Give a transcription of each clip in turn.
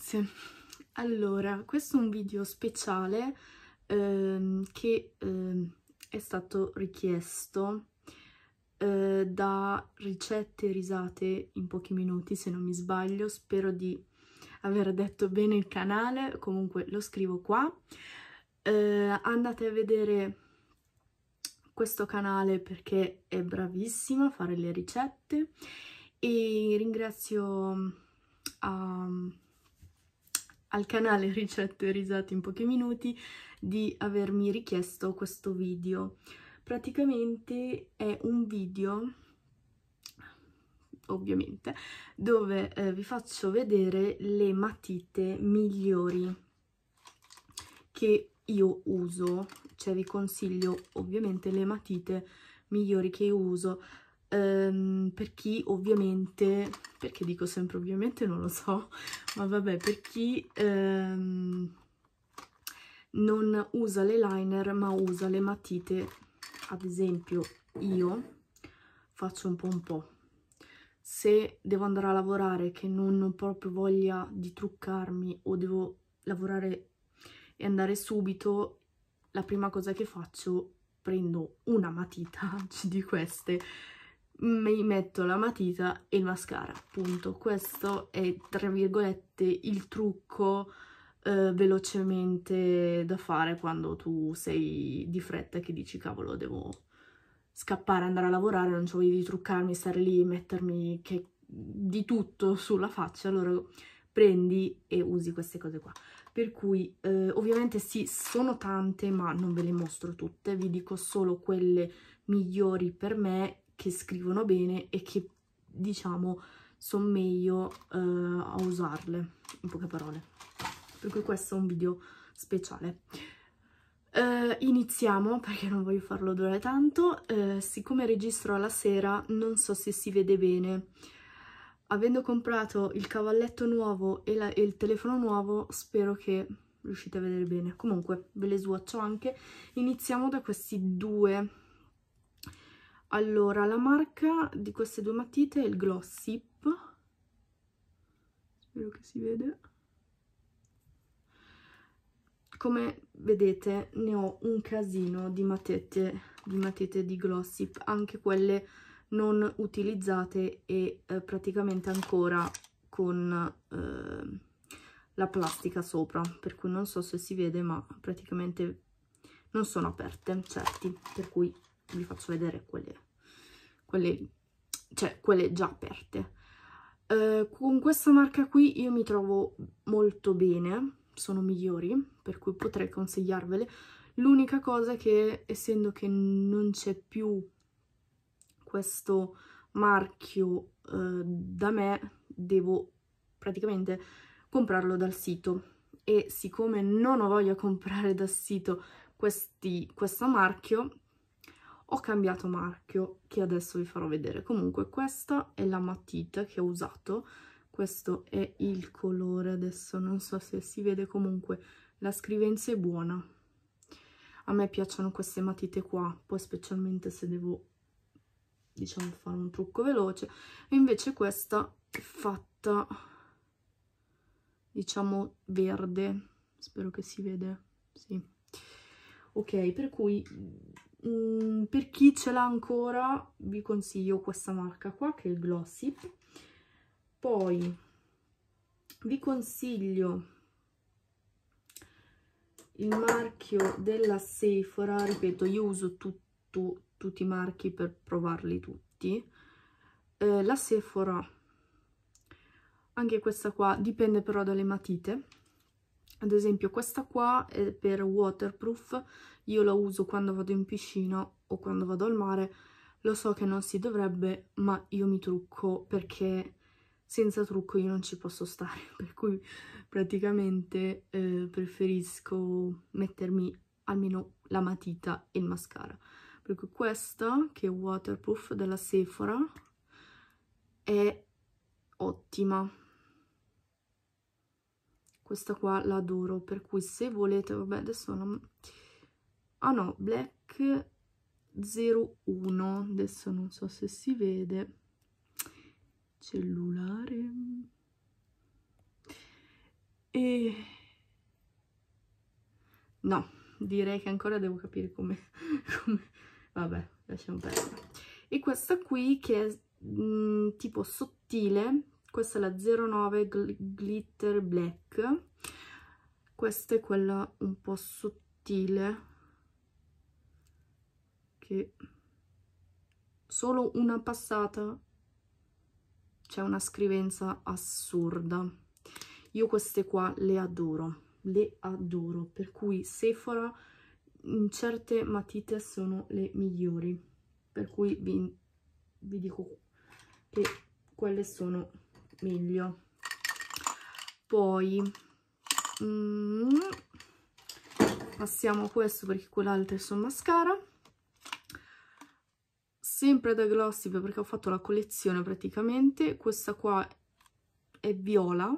grazie. Allora, questo è un video speciale ehm, che ehm, è stato richiesto eh, da ricette risate in pochi minuti, se non mi sbaglio. Spero di aver detto bene il canale, comunque lo scrivo qua. Eh, andate a vedere questo canale perché è bravissima a fare le ricette e ringrazio... Um, al canale Ricette e Risate in pochi minuti di avermi richiesto questo video. Praticamente è un video, ovviamente, dove eh, vi faccio vedere le matite migliori che io uso, cioè vi consiglio ovviamente le matite migliori che io uso Um, per chi ovviamente, perché dico sempre ovviamente non lo so, ma vabbè, per chi um, non usa le liner ma usa le matite, ad esempio io faccio un po' un po'. Se devo andare a lavorare che non ho proprio voglia di truccarmi o devo lavorare e andare subito, la prima cosa che faccio prendo una matita di queste mi metto la matita e il mascara, punto. Questo è, tra virgolette, il trucco eh, velocemente da fare quando tu sei di fretta che dici cavolo devo scappare, andare a lavorare, non ho voglia di truccarmi, stare lì, mettermi che, di tutto sulla faccia, allora prendi e usi queste cose qua. Per cui eh, ovviamente sì, sono tante ma non ve le mostro tutte, vi dico solo quelle migliori per me che scrivono bene e che diciamo sono meglio eh, a usarle, in poche parole. Per cui questo è un video speciale. Eh, iniziamo perché non voglio farlo durare tanto, eh, siccome registro alla sera non so se si vede bene, avendo comprato il cavalletto nuovo e, la, e il telefono nuovo spero che riuscite a vedere bene, comunque ve le swatcho anche, iniziamo da questi due allora la marca di queste due matite è il Glossip spero che si vede come vedete ne ho un casino di matete di matite di Glossip anche quelle non utilizzate e eh, praticamente ancora con eh, la plastica sopra per cui non so se si vede ma praticamente non sono aperte certi per cui vi faccio vedere quelle, quelle, cioè, quelle già aperte. Eh, con questa marca qui io mi trovo molto bene, sono migliori, per cui potrei consigliarvele. L'unica cosa è che, essendo che non c'è più questo marchio eh, da me, devo praticamente comprarlo dal sito. E siccome non ho voglia comprare dal sito questi, questo marchio, ho cambiato marchio che adesso vi farò vedere comunque questa è la matita che ho usato questo è il colore adesso non so se si vede comunque la scrivenza è buona a me piacciono queste matite qua poi specialmente se devo diciamo fare un trucco veloce e invece questa è fatta diciamo verde spero che si vede sì ok per cui Mm, per chi ce l'ha ancora vi consiglio questa marca qua che è il Glossy poi vi consiglio il marchio della Sephora ripeto io uso tutto, tutti i marchi per provarli tutti eh, la Sephora anche questa qua dipende però dalle matite ad esempio questa qua è per waterproof io lo uso quando vado in piscina o quando vado al mare. Lo so che non si dovrebbe, ma io mi trucco perché senza trucco io non ci posso stare. Per cui praticamente eh, preferisco mettermi almeno la matita e il mascara. Per cui questa, che è waterproof della Sephora, è ottima questa qua l'adoro, per cui se volete, vabbè adesso non, ah no black 01 adesso non so se si vede cellulare e no direi che ancora devo capire come, come... vabbè lasciamo perdere e questa qui che è mh, mm, tipo sottile questa è la 09 gl glitter black questa è quella un po' sottile che solo una passata c'è una scrivenza assurda. Io queste qua le adoro, le adoro, per cui Sephora in certe matite sono le migliori, per cui vi, vi dico che quelle sono meglio. Poi mm, passiamo a questo perché quell'altro è sul mascara sempre da Glossip perché ho fatto la collezione praticamente questa qua è viola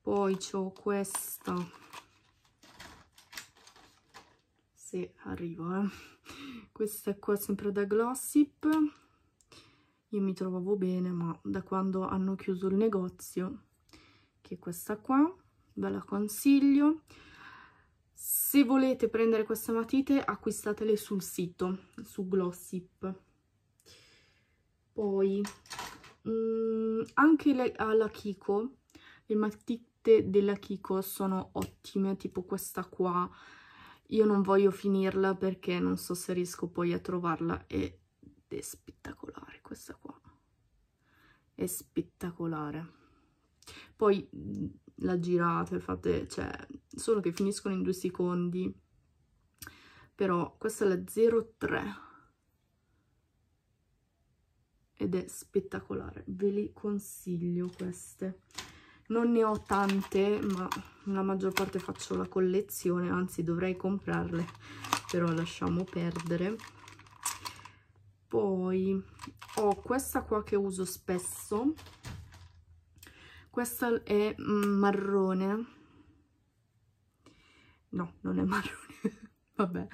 poi ho questa se arrivo eh. questa qua sempre da Glossip io mi trovavo bene ma da quando hanno chiuso il negozio che è questa qua ve la consiglio se volete prendere queste matite acquistatele sul sito su Glossip poi mh, mm, anche le, alla Kiko le matite della Kiko sono ottime tipo questa qua io non voglio finirla perché non so se riesco poi a trovarla ed è spettacolare questa qua è spettacolare poi mm, la girate, fate, cioè, solo che finiscono in due secondi. Però questa è la 03 ed è spettacolare, ve li consiglio queste. Non ne ho tante, ma la maggior parte faccio la collezione, anzi dovrei comprarle, però lasciamo perdere. Poi ho questa qua che uso spesso, questo è marrone no non è marrone vabbè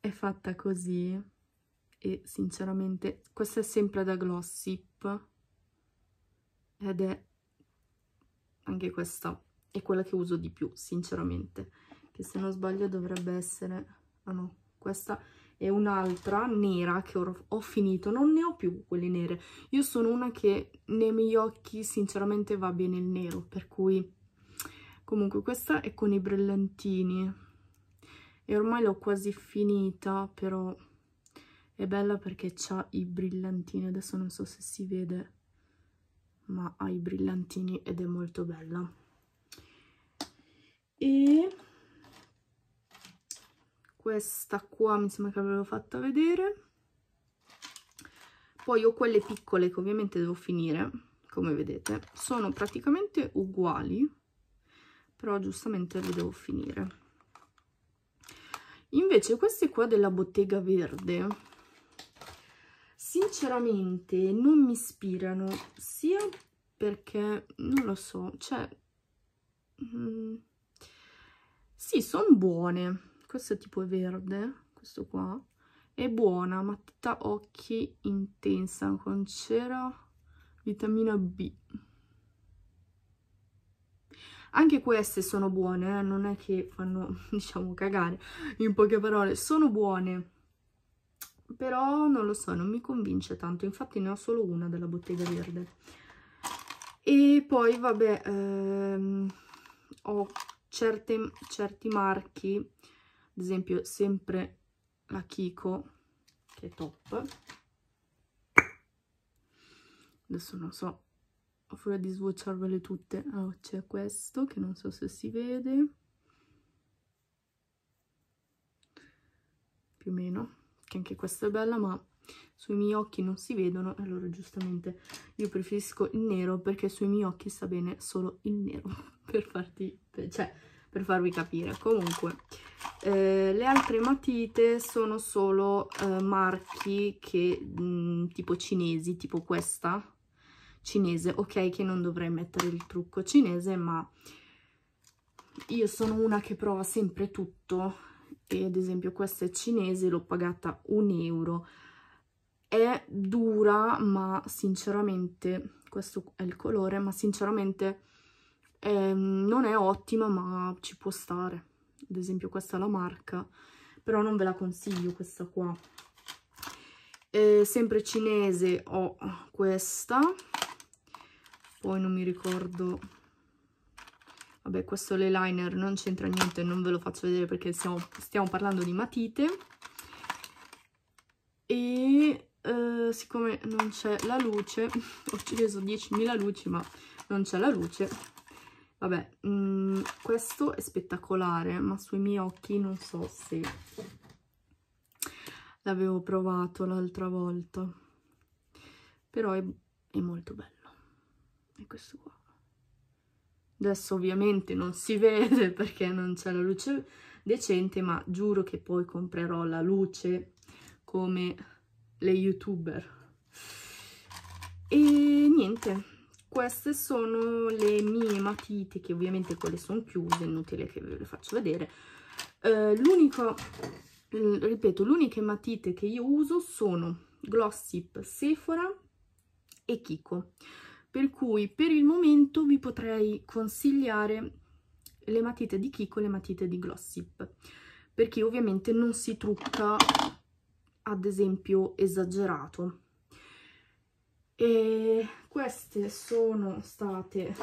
è fatta così e sinceramente questa è sempre da Glossip ed è anche questa è quella che uso di più sinceramente che se non sbaglio dovrebbe essere ah no questa e un'altra nera che ho, ho, finito, non ne ho più quelle nere, io sono una che nei miei occhi sinceramente va bene il nero, per cui comunque questa è con i brillantini e ormai l'ho quasi finita, però è bella perché ha i brillantini, adesso non so se si vede, ma ha i brillantini ed è molto bella. E questa qua mi sembra che l'avevo fatta vedere poi ho quelle piccole che ovviamente devo finire come vedete sono praticamente uguali però giustamente le devo finire invece queste qua della bottega verde sinceramente non mi ispirano sia perché non lo so cioè mh, mm, sì sono buone questo è tipo verde, questo qua, è buona, matita occhi intensa, con cera, vitamina B. Anche queste sono buone, eh? non è che fanno, diciamo, cagare, in poche parole, sono buone. Però non lo so, non mi convince tanto, infatti ne ho solo una della bottega verde. E poi, vabbè, ehm, ho certe, certi marchi ad esempio sempre la Kiko che è top adesso non so ho furia di sbocciarvele tutte ah c'è questo che non so se si vede più o meno che anche questa è bella ma sui miei occhi non si vedono allora giustamente io preferisco il nero perché sui miei occhi sta bene solo il nero per farti cioè per farvi capire comunque eh, le altre matite sono solo eh, marchi che mh, mm, tipo cinesi, tipo questa cinese, ok che non dovrei mettere il trucco cinese ma io sono una che prova sempre tutto e ad esempio questa è cinese, l'ho pagata un euro è dura ma sinceramente questo è il colore ma sinceramente eh, non è ottima ma ci può stare ad esempio questa è la marca, però non ve la consiglio questa qua. Eh, sempre cinese ho questa, poi non mi ricordo... Vabbè, questo l'eyeliner non c'entra niente, non ve lo faccio vedere perché stiamo, stiamo parlando di matite. E eh, siccome non c'è la luce, ho acceso 10.000 luci ma non c'è la luce, Vabbè, mh, mm, questo è spettacolare, ma sui miei occhi non so se l'avevo provato l'altra volta. Però è, è molto bello. E questo qua. Adesso ovviamente non si vede perché non c'è la luce decente, ma giuro che poi comprerò la luce come le youtuber. E niente queste sono le mie matite che ovviamente quelle sono chiuse inutile che ve le faccio vedere eh, l'unico ripeto l'unica uniche matite che io uso sono Glossip, Sephora e Kiko per cui per il momento vi potrei consigliare le matite di Kiko e le matite di Glossip perché ovviamente non si trucca ad esempio esagerato e queste sono state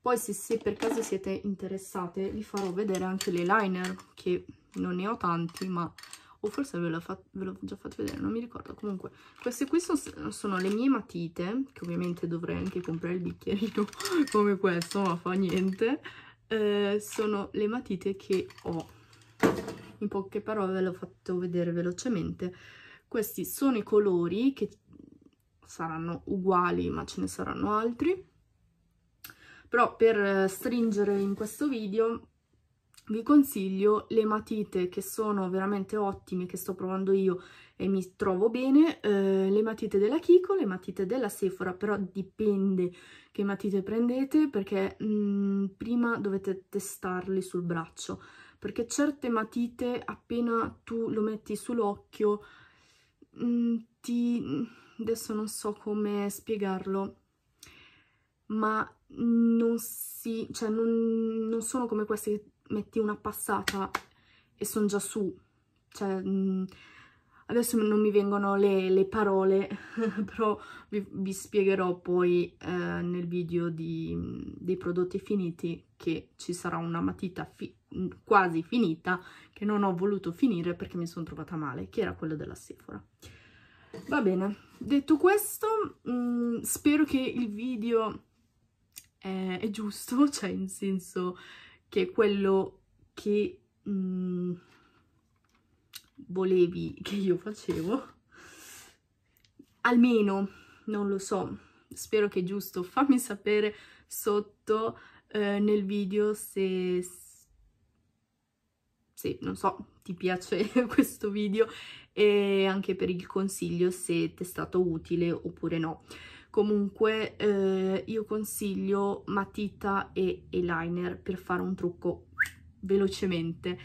poi se, se per caso siete interessate vi farò vedere anche le liner che non ne ho tanti ma o forse ve l'ho già fatto vedere, non mi ricordo. Comunque, queste qui sono, sono, le mie matite, che ovviamente dovrei anche comprare il bicchierino come questo, ma fa niente. Eh, sono le matite che ho. In poche parole ve l'ho fatto vedere velocemente. Questi sono i colori che saranno uguali ma ce ne saranno altri però per eh, stringere in questo video vi consiglio le matite che sono veramente ottime che sto provando io e mi trovo bene eh, le matite della Kiko, le matite della Sephora però dipende che matite prendete perché mh, mm, prima dovete testarle sul braccio perché certe matite appena tu lo metti sull'occhio mm, ti adesso non so come spiegarlo, ma non si, cioè non, non sono come queste che metti una passata e sono già su, cioè mm, adesso non mi vengono le, le parole, però vi, vi, spiegherò poi eh, nel video di, dei prodotti finiti che ci sarà una matita fi quasi finita che non ho voluto finire perché mi sono trovata male, che era quella della Sephora. Va bene, detto questo, mh, mm, spero che il video è, eh, è, giusto, cioè in senso che quello che mh, mm, volevi che io facevo. Almeno, non lo so, spero che è giusto. Fammi sapere sotto eh, nel video se se, non so, ti piace questo video e anche per il consiglio se ti è stato utile oppure no. Comunque eh, io consiglio matita e eyeliner per fare un trucco velocemente,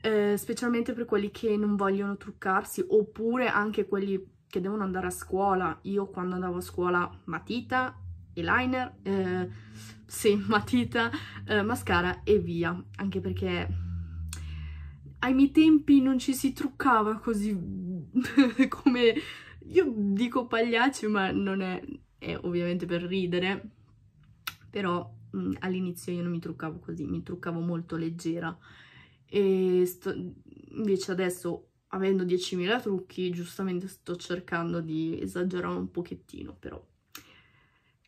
eh, specialmente per quelli che non vogliono truccarsi oppure anche quelli che devono andare a scuola. Io quando andavo a scuola matita, eyeliner, eh, sì, matita, eh, mascara e via, anche perché ai miei tempi non ci si truccava così come... Io dico pagliacci, ma non è... è ovviamente per ridere, però mm, all'inizio io non mi truccavo così, mi truccavo molto leggera. E sto... invece adesso, avendo 10.000 trucchi, giustamente sto cercando di esagerare un pochettino, però...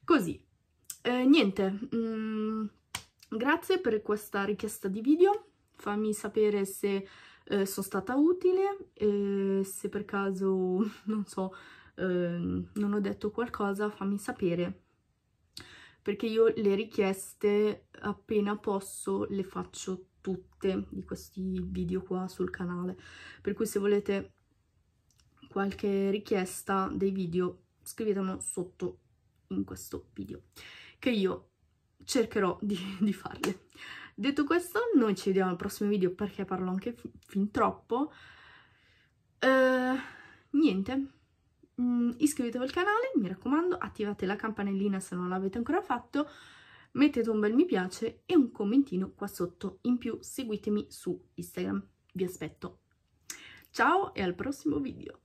Così. Eh, niente, mm, grazie per questa richiesta di video fammi sapere se eh, sono stata utile, eh, se per caso, non so, ehm, non ho detto qualcosa, fammi sapere. Perché io le richieste, appena posso, le faccio tutte di questi video qua sul canale. Per cui se volete qualche richiesta dei video, scrivetemelo sotto in questo video, che io cercherò di, di farle. Detto questo, noi ci vediamo al prossimo video perché parlo anche fin troppo. Uh, niente, mm, iscrivetevi al canale, mi raccomando, attivate la campanellina se non l'avete ancora fatto, mettete un bel mi piace e un commentino qua sotto. In più seguitemi su Instagram, vi aspetto. Ciao e al prossimo video!